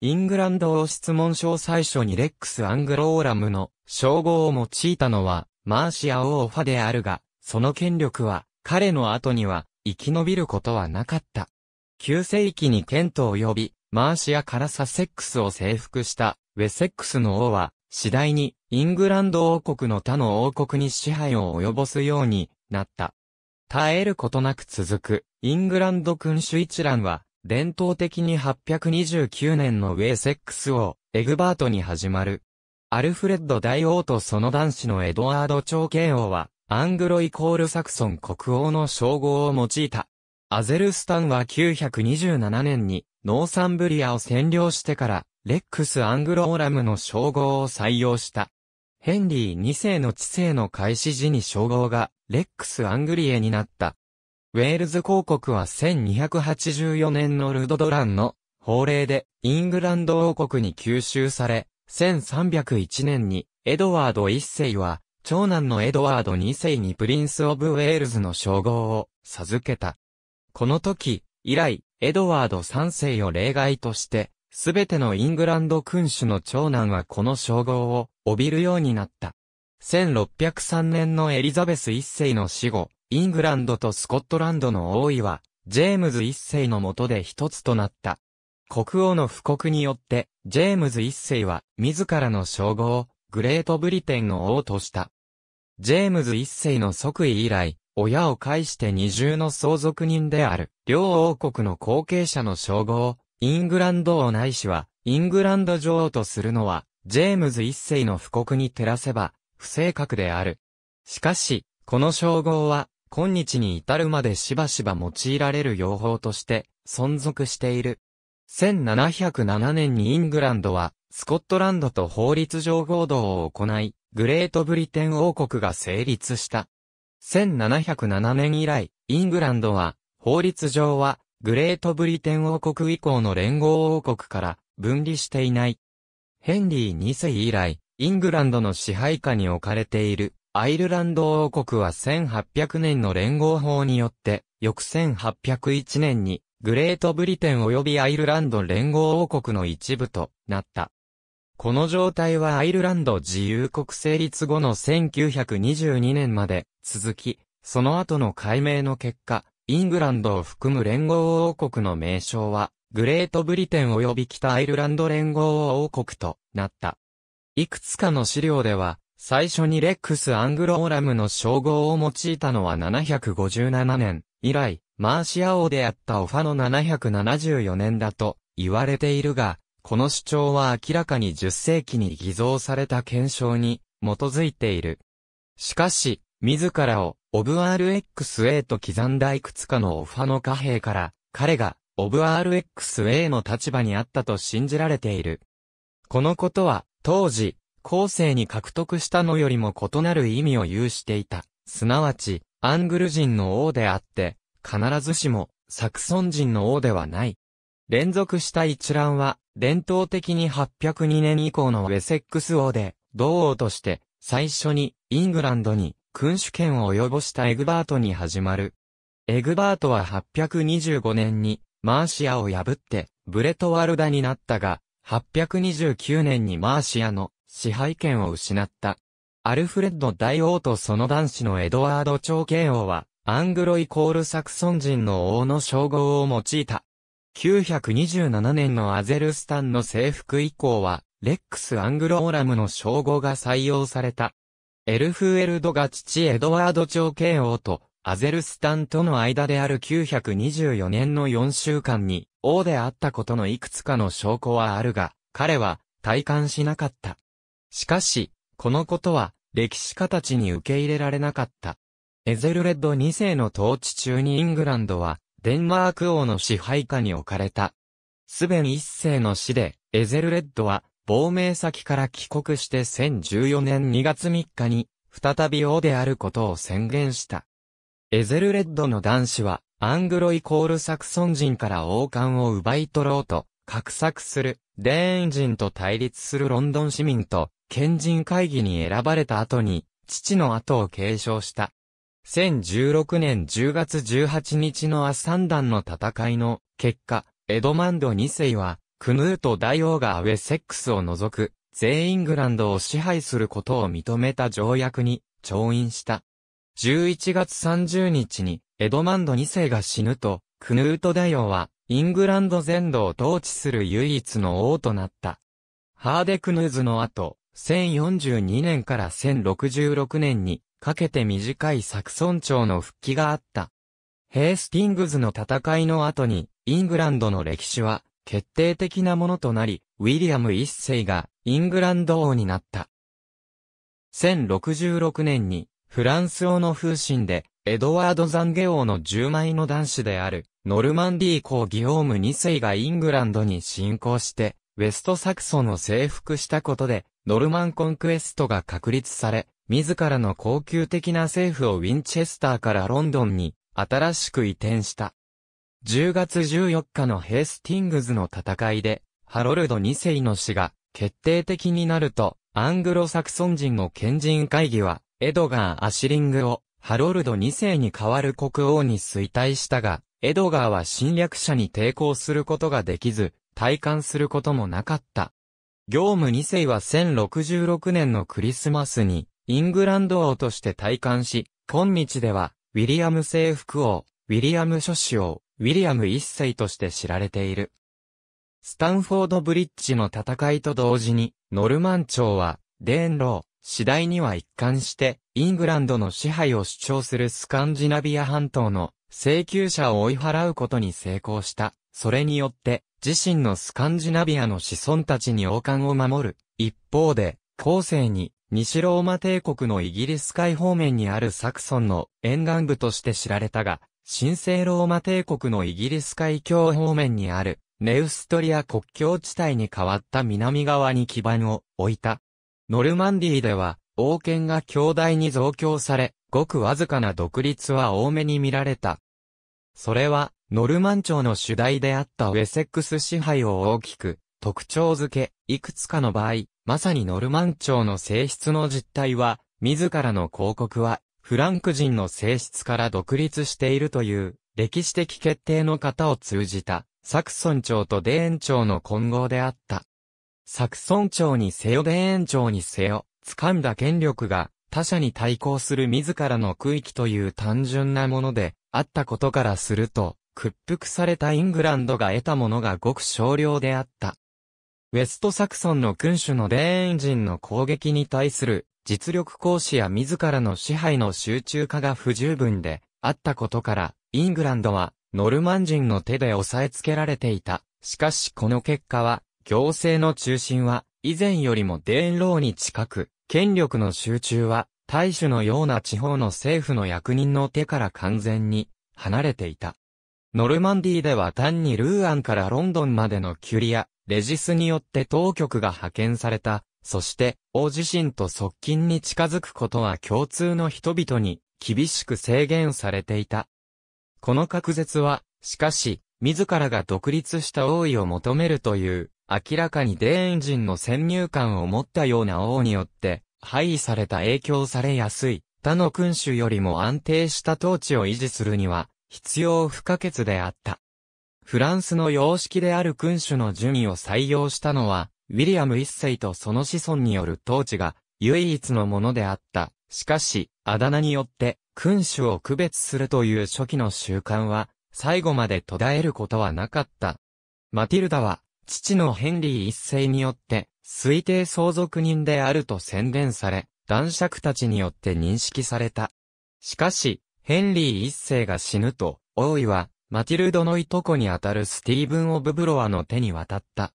イングランド王質問書最初にレックス・アングローラムの称号を用いたのはマーシア王ファであるが、その権力は彼の後には生き延びることはなかった。9世紀にケントを呼び、マーシアからサセックスを征服したウェセックスの王は、次第にイングランド王国の他の王国に支配を及ぼすようになった。絶えることなく続くイングランド君主一覧は、伝統的に829年のウェイセックス王、エグバートに始まる。アルフレッド大王とその男子のエドワード長慶王は、アングロイコールサクソン国王の称号を用いた。アゼルスタンは927年に、ノーサンブリアを占領してから、レックス・アングローラムの称号を採用した。ヘンリー2世の治世の開始時に称号が、レックス・アングリエになった。ウェールズ公国は1284年のルドドランの法令でイングランド王国に吸収され、1301年にエドワード1世は長男のエドワード2世にプリンス・オブ・ウェールズの称号を授けた。この時、以来、エドワード3世を例外として、すべてのイングランド君主の長男はこの称号を帯びるようになった。1603年のエリザベス1世の死後、イングランドとスコットランドの王位は、ジェームズ一世の下で一つとなった。国王の布告によって、ジェームズ一世は、自らの称号を、グレートブリテンの王とした。ジェームズ一世の即位以来、親を介して二重の相続人である、両王国の後継者の称号を、イングランド王ないしは、イングランド女王とするのは、ジェームズ一世の布告に照らせば、不正確である。しかし、この称号は、今日に至るまでしばしば用いられる用法として存続している。1707年にイングランドはスコットランドと法律上合同を行い、グレートブリテン王国が成立した。1707年以来、イングランドは法律上はグレートブリテン王国以降の連合王国から分離していない。ヘンリー2世以来、イングランドの支配下に置かれているアイルランド王国は1800年の連合法によって、翌1801年に、グレートブリテン及びアイルランド連合王国の一部となった。この状態はアイルランド自由国成立後の1922年まで続き、その後の解明の結果、イングランドを含む連合王国の名称は、グレートブリテン及び北アイルランド連合王国となった。いくつかの資料では、最初にレックス・アングローラムの称号を用いたのは757年以来、マーシア王であったオファの774年だと言われているが、この主張は明らかに10世紀に偽造された検証に基づいている。しかし、自らをオブ RXA と刻んだいくつかのオファの貨幣から、彼がオブ RXA の立場にあったと信じられている。このことは、当時、後世に獲得したのよりも異なる意味を有していた。すなわち、アングル人の王であって、必ずしも、サクソン人の王ではない。連続した一覧は、伝統的に802年以降のウェセックス王で、同王として、最初に、イングランドに、君主権を及ぼしたエグバートに始まる。エグバートは825年に、マーシアを破って、ブレトワルダになったが、829年にマーシアの支配権を失った。アルフレッド大王とその男子のエドワード長慶王は、アングロイコールサクソン人の王の称号を用いた。927年のアゼルスタンの征服以降は、レックス・アングローラムの称号が採用された。エルフエルドが父エドワード長慶王とアゼルスタンとの間である924年の4週間に王であったことのいくつかの証拠はあるが、彼は体感しなかった。しかし、このことは、歴史家たちに受け入れられなかった。エゼルレッド2世の統治中にイングランドは、デンマーク王の支配下に置かれた。スベン1世の死で、エゼルレッドは、亡命先から帰国して1014年2月3日に、再び王であることを宣言した。エゼルレッドの男子は、アングロイコールサクソン人から王冠を奪い取ろうと、画策する、デーン人と対立するロンドン市民と、賢人会議に選ばれた後に、父の後を継承した。1016年10月18日のア三段の戦いの結果、エドマンド2世は、クヌート大王がウェセックスを除く、全イングランドを支配することを認めた条約に、調印した。11月30日に、エドマンド2世が死ぬと、クヌート大王は、イングランド全土を統治する唯一の王となった。ハーデクヌーズの後、1042年から1066年にかけて短いサクソン朝の復帰があった。ヘースティングズの戦いの後に、イングランドの歴史は決定的なものとなり、ウィリアム一世がイングランド王になった。1066年に、フランス王の風神で、エドワード・ザンゲ王の10枚の男子である、ノルマンディー公ギオーム2世がイングランドに侵攻して、ウェストサクソンを征服したことで、ノルマンコンクエストが確立され、自らの高級的な政府をウィンチェスターからロンドンに新しく移転した。10月14日のヘースティングズの戦いで、ハロルド2世の死が決定的になると、アングロサクソン人の賢人会議は、エドガー・アシリングを、ハロルド2世に代わる国王に衰退したが、エドガーは侵略者に抵抗することができず、体感することもなかった。業務2世は1066年のクリスマスに、イングランド王として退官し、今日では、ウィリアム征服王、ウィリアム諸子王、ウィリアム一世として知られている。スタンフォードブリッジの戦いと同時に、ノルマン朝は、デーンロー、次第には一貫して、イングランドの支配を主張するスカンジナビア半島の請求者を追い払うことに成功した。それによって、自身のスカンジナビアの子孫たちに王冠を守る。一方で、後世に、西ローマ帝国のイギリス海方面にあるサクソンの沿岸部として知られたが、神聖ローマ帝国のイギリス海峡方面にある、ネウストリア国境地帯に変わった南側に基盤を置いた。ノルマンディーでは、王権が強大に増強され、ごくわずかな独立は多めに見られた。それは、ノルマン朝の主題であったウェセックス支配を大きく特徴づけ、いくつかの場合、まさにノルマン朝の性質の実態は、自らの広告は、フランク人の性質から独立しているという、歴史的決定の型を通じた、サクソン朝とデーン朝の混合であった。サクソン朝にせよデーン朝にせよ、掴んだ権力が、他者に対抗する自らの区域という単純なもので、あったことからすると、屈服されたイングランドが得たものがごく少量であった。ウェストサクソンの君主のデーン人の攻撃に対する実力行使や自らの支配の集中化が不十分であったことから、イングランドはノルマン人の手で押さえつけられていた。しかしこの結果は、行政の中心は以前よりもデーンローに近く、権力の集中は大主のような地方の政府の役人の手から完全に離れていた。ノルマンディでは単にルーアンからロンドンまでのキュリア、レジスによって当局が派遣された、そして、王自身と側近に近づくことは共通の人々に厳しく制限されていた。この隔絶は、しかし、自らが独立した王位を求めるという、明らかにデーン人の先入観を持ったような王によって、廃位された影響されやすい、他の君主よりも安定した統治を維持するには、必要不可欠であった。フランスの様式である君主の順位を採用したのは、ウィリアム一世とその子孫による統治が唯一のものであった。しかし、あだ名によって君主を区別するという初期の習慣は、最後まで途絶えることはなかった。マティルダは、父のヘンリー一世によって、推定相続人であると宣伝され、男爵たちによって認識された。しかし、ヘンリー一世が死ぬと、王位は、マティルドのいとこにあたるスティーブン・オブ・ブロワの手に渡った。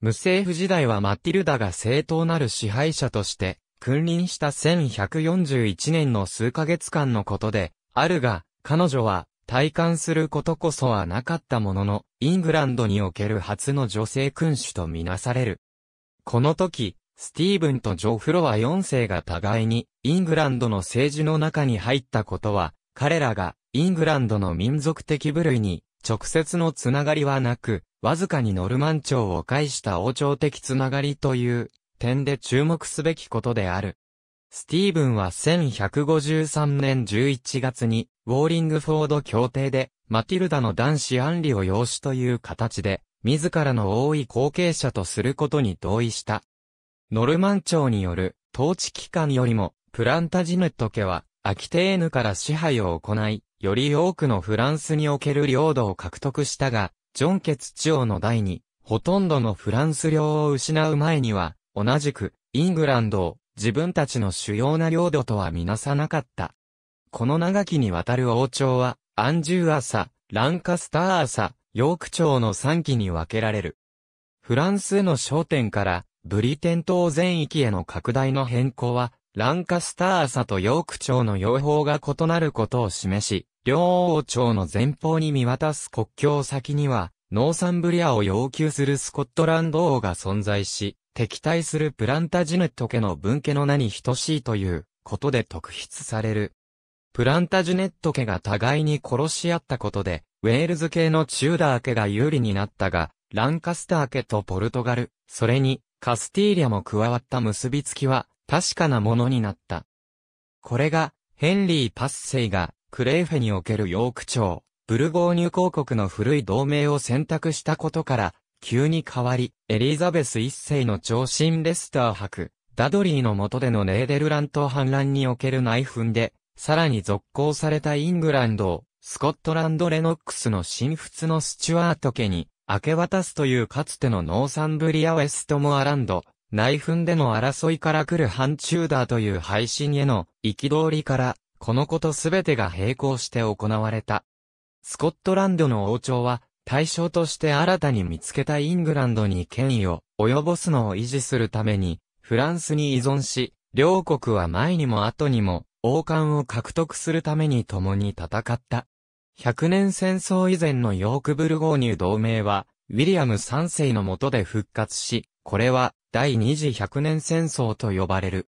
無政府時代はマティルダが正当なる支配者として、君臨した1141年の数ヶ月間のことで、あるが、彼女は、体感することこそはなかったものの、イングランドにおける初の女性君主とみなされる。この時、スティーブンとジョフロア4世が互いに、イングランドの政治の中に入ったことは、彼らがイングランドの民族的部類に直接のつながりはなく、わずかにノルマン朝を介した王朝的つながりという点で注目すべきことである。スティーブンは1153年11月に、ウォーリングフォード協定で、マティルダの男子アンリを養子という形で、自らの多い後継者とすることに同意した。ノルマン朝による統治機関よりも、プランタジネット家は、アキテーヌから支配を行い、より多くのフランスにおける領土を獲得したが、ジョンケツ地方の代に、ほとんどのフランス領を失う前には、同じく、イングランドを自分たちの主要な領土とはみなさなかった。この長きにわたる王朝は、アンジュアサ、ランカスターサ、ヨーク朝の3期に分けられる。フランスの焦点から、ブリテン島全域への拡大の変更は、ランカスター朝とヨーク町の用法が異なることを示し、両王朝の前方に見渡す国境先には、ノーサンブリアを要求するスコットランド王が存在し、敵対するプランタジネット家の分家の名に等しいということで特筆される。プランタジネット家が互いに殺し合ったことで、ウェールズ系のチューダー家が有利になったが、ランカスター家とポルトガル、それにカスティーリャも加わった結びつきは、確かなものになった。これが、ヘンリー・パッセイが、クレーフェにおけるヨーク朝、ブルゴーニュ公国の古い同盟を選択したことから、急に変わり、エリザベス一世の長身レスター博、ダドリーの下でのネーデルラント反乱における内紛で、さらに続行されたイングランドを、スコットランド・レノックスの新仏のスチュワート家に、明け渡すというかつてのノーサンブリア・ウェストモアランド、内紛での争いから来る反中ダーという配信への憤りから、このことすべてが並行して行われた。スコットランドの王朝は、対象として新たに見つけたイングランドに権威を及ぼすのを維持するために、フランスに依存し、両国は前にも後にも、王冠を獲得するために共に戦った。百年戦争以前のヨークブルゴーニュ同盟は、ウィリアム3世の下で復活し、これは第二次百年戦争と呼ばれる。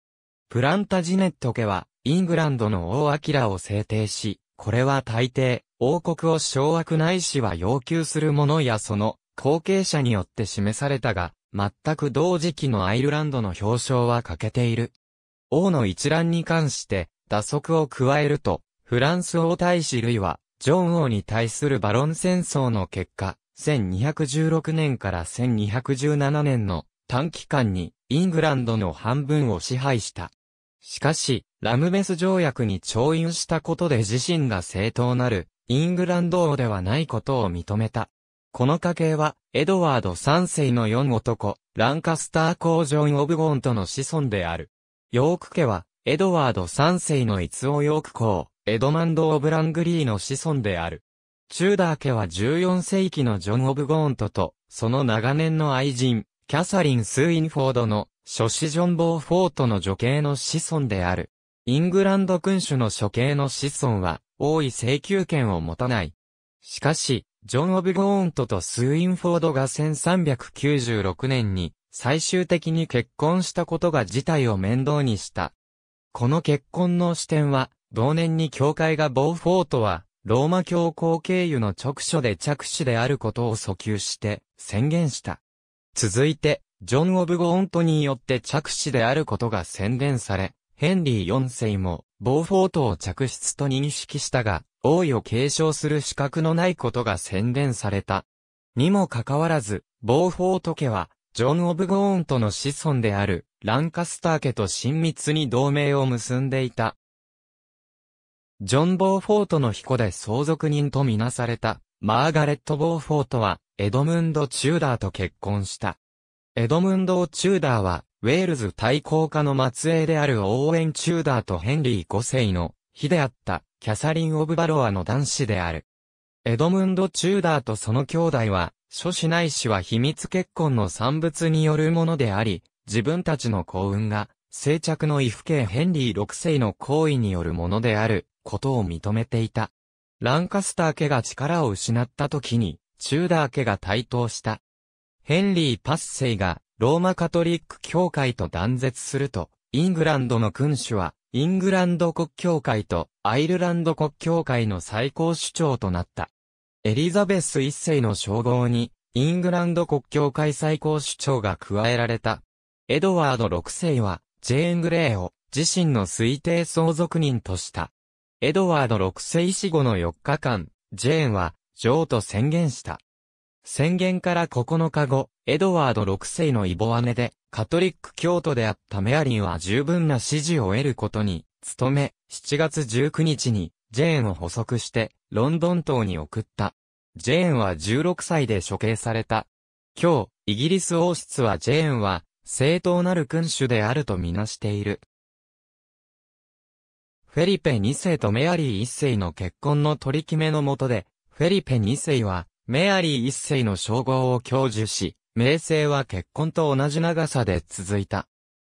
プランタジネット家は、イングランドの王明を制定し、これは大抵、王国を掌握ないしは要求する者やその後継者によって示されたが、全く同時期のアイルランドの表彰は欠けている。王の一覧に関して、打足を加えると、フランス王大使類は、ジョン王に対するバロン戦争の結果、1216年から1217年の短期間にイングランドの半分を支配した。しかし、ラムベス条約に調印したことで自身が正当なるイングランド王ではないことを認めた。この家系は、エドワード3世の4男、ランカスター公ジョン・オブゴンとの子孫である。ヨーク家は、エドワード3世の逸オヨーク公、エドマンド・オブラングリーの子孫である。チューダー家は14世紀のジョン・オブゴーントと、その長年の愛人、キャサリン・スインフォードの、諸子ジョン・ボー・フォートの女系の子孫である。イングランド君主の処刑の子孫は、王位請求権を持たない。しかし、ジョン・オブ・ゴーントとスインフォードが1396年に、最終的に結婚したことが事態を面倒にした。この結婚の視点は、同年に教会がボーフォートは、ローマ教皇経由の直所で着手であることを訴求して、宣言した。続いて、ジョン・オブ・ゴーントによって着手であることが宣伝され、ヘンリー4世も、ボーフォートを着室と認識したが、王位を継承する資格のないことが宣伝された。にもかかわらず、ボーフォート家は、ジョン・オブ・ゴーントの子孫である、ランカスター家と親密に同盟を結んでいた。ジョン・ボーフォートの彦で相続人とみなされた、マーガレット・ボーフォートは、エドムンド・チューダーと結婚した。エドムンド・チューダーは、ウェールズ対抗家の末裔であるオーウェン・チューダーとヘンリー5世の、妃であった、キャサリン・オブ・バロアの男子である。エドムンド・チューダーとその兄弟は、諸子内子は秘密結婚の産物によるものであり、自分たちの幸運が、静着の異父兄ヘンリー6世の行為によるものである、ことを認めていた。ランカスター家が力を失った時に、チューダー家が台頭した。ヘンリー・パッセイがローマカトリック教会と断絶すると、イングランドの君主は、イングランド国教会とアイルランド国教会の最高主張となった。エリザベス一世の称号に、イングランド国教会最高主張が加えられた。エドワード六世は、ジェーン・グレーを自身の推定相続人とした。エドワード六世死後の4日間、ジェーンは女王と宣言した。宣言から9日後、エドワード6世のボア姉で、カトリック教徒であったメアリーは十分な支持を得ることに、努め、7月19日に、ジェーンを捕捉して、ロンドン島に送った。ジェーンは16歳で処刑された。今日、イギリス王室はジェーンは、正当なる君主であるとみなしている。フェリペ2世とメアリー1世の結婚の取り決めのもとで、フェリペ2世は、メアリー1世の称号を享受し、名声は結婚と同じ長さで続いた。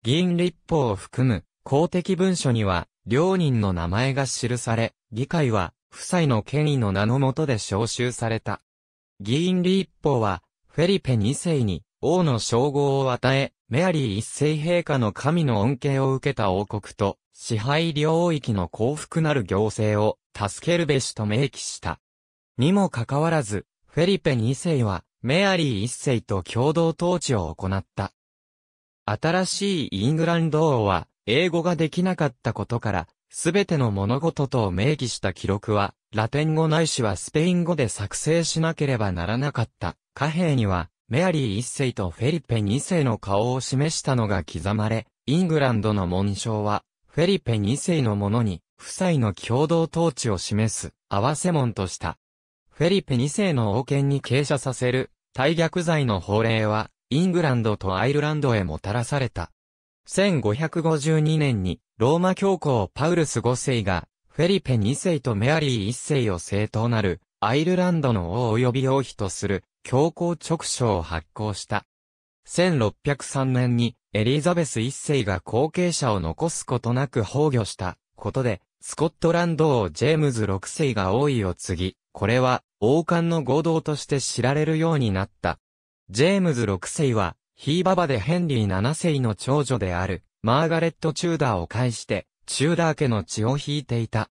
議員立法を含む公的文書には、両人の名前が記され、議会は、夫妻の権威の名の下で召集された。議員立法は、フェリペ2世に王の称号を与え、メアリー一世陛下の神の恩恵を受けた王国と、支配領域の幸福なる行政を助けるべしと明記した。にもかかわらず、フェリペ2世は、メアリー1世と共同統治を行った。新しいイングランド王は、英語ができなかったことから、すべての物事と明記した記録は、ラテン語ないしはスペイン語で作成しなければならなかった。貨幣には、メアリー1世とフェリペ2世の顔を示したのが刻まれ、イングランドの紋章は、フェリペ2世のものに、夫妻の共同統治を示す、合わせ紋とした。フェリペ2世の王権に傾斜させる、大逆罪の法令は、イングランドとアイルランドへもたらされた。1552年に、ローマ教皇パウルス5世が、フェリペ2世とメアリー1世を正当なる、アイルランドの王及び王妃とする、教皇直書を発行した。1603年に、エリザベス1世が後継者を残すことなく崩御したことで、スコットランド王ジェームズ6世が王位を継ぎ、これは王冠の合同として知られるようになった。ジェームズ6世は、ヒーババでヘンリー7世の長女である、マーガレット・チューダーを介して、チューダー家の血を引いていた。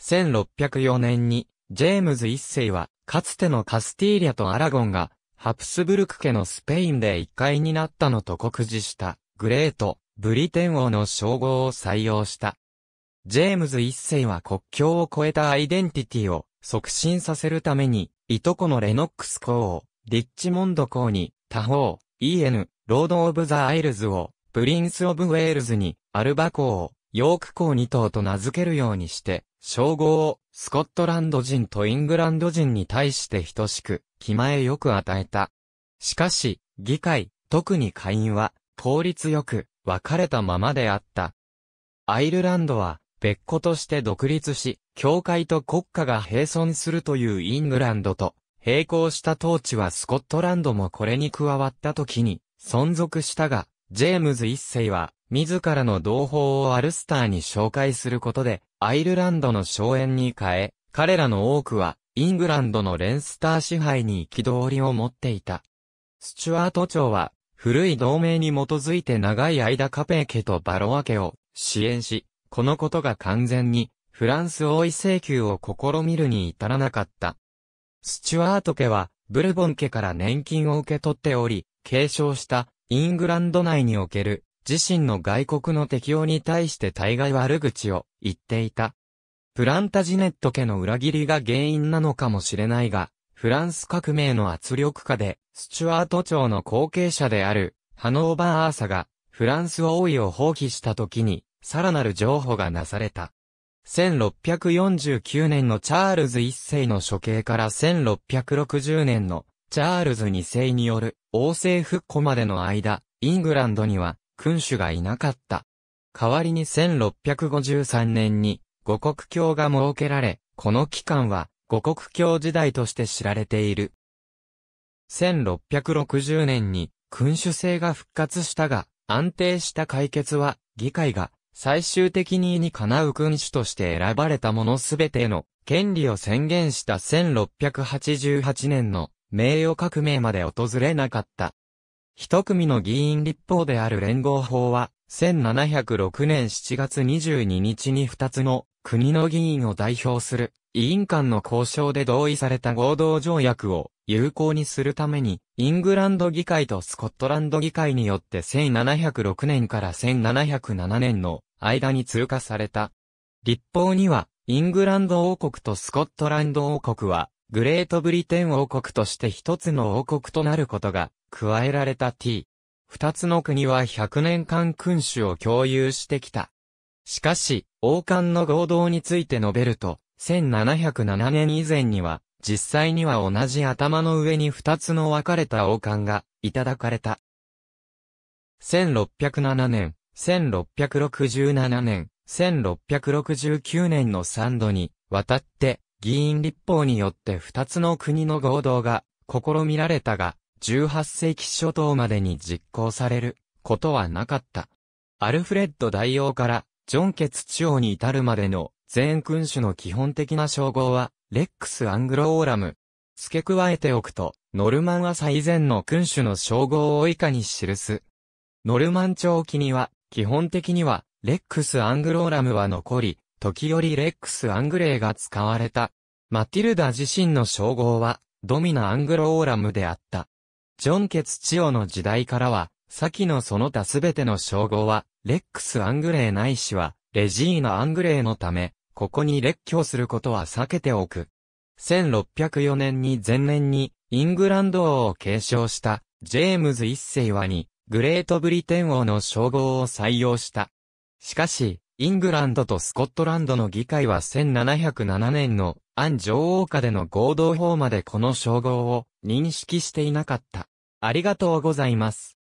1604年に、ジェームズ1世は、かつてのカスティーリャとアラゴンが、ハプスブルク家のスペインで一階になったのと酷似した、グレート、ブリテン王の称号を採用した。ジェームズ1世は国境を越えたアイデンティティを、促進させるために、いとこのレノックス公を、リッチモンド公に、他方、EN、ロード・オブ・ザ・アイルズを、プリンス・オブ・ウェールズに、アルバ公を、ヨーク公2頭と名付けるようにして、称号を、スコットランド人とイングランド人に対して等しく、気前よく与えた。しかし、議会、特に下院は、効率よく、分かれたままであった。アイルランドは、別個として独立し、教会と国家が並存するというイングランドと、並行した統治はスコットランドもこれに加わった時に存続したが、ジェームズ一世は自らの同胞をアルスターに紹介することでアイルランドの荘園に変え、彼らの多くはイングランドのレンスター支配に憤りを持っていた。スチュアート朝は古い同盟に基づいて長い間カペー家とバロア家を支援し、このことが完全に、フランス王位請求を試みるに至らなかった。スチュワート家は、ブルボン家から年金を受け取っており、継承したイングランド内における自身の外国の適用に対して大概悪口を言っていた。プランタジネット家の裏切りが原因なのかもしれないが、フランス革命の圧力下で、スチュワート朝の後継者である、ハノーバー・アーサが、フランス王位を放棄した時に、さらなる譲歩がなされた。1649年のチャールズ一世の処刑から1660年のチャールズ二世による王政復古までの間、イングランドには君主がいなかった。代わりに1653年に五国教が設けられ、この期間は五国教時代として知られている。1660年に君主制が復活したが、安定した解決は議会が最終的に意にかなう君主として選ばれた者すべての権利を宣言した1688年の名誉革命まで訪れなかった。一組の議員立法である連合法は、1706年7月22日に2つの国の議員を代表する委員間の交渉で同意された合同条約を有効にするために、イングランド議会とスコットランド議会によって1706年から1707年の間に通過された。立法には、イングランド王国とスコットランド王国は、グレートブリテン王国として一つの王国となることが、加えられた t。二つの国は100年間君主を共有してきた。しかし、王冠の合同について述べると、1707年以前には、実際には同じ頭の上に二つの分かれた王冠が、いただかれた。1607年、1667年、1669年の三度に、渡って、議員立法によって二つの国の合同が、試みられたが、18世紀初頭までに実行される、ことはなかった。アルフレッド大王から、ジョンケツ地王に至るまでの、全君主の基本的な称号は、レックス・アングロオーラム。付け加えておくと、ノルマンは以前の君主の称号を以下に記す。ノルマン朝期には、基本的には、レックス・アングローラムは残り、時折レックス・アングレーが使われた。マティルダ自身の称号は、ドミナ・アングロオーラムであった。ジョン・ケツ・チオの時代からは、先のその他すべての称号は、レックス・アングレーないしは、レジーナ・アングレーのため、ここに列挙することは避けておく。1604年に前年にイングランド王を継承したジェームズ一世はにグレートブリテン王の称号を採用した。しかし、イングランドとスコットランドの議会は1707年のアン女王下での合同法までこの称号を認識していなかった。ありがとうございます。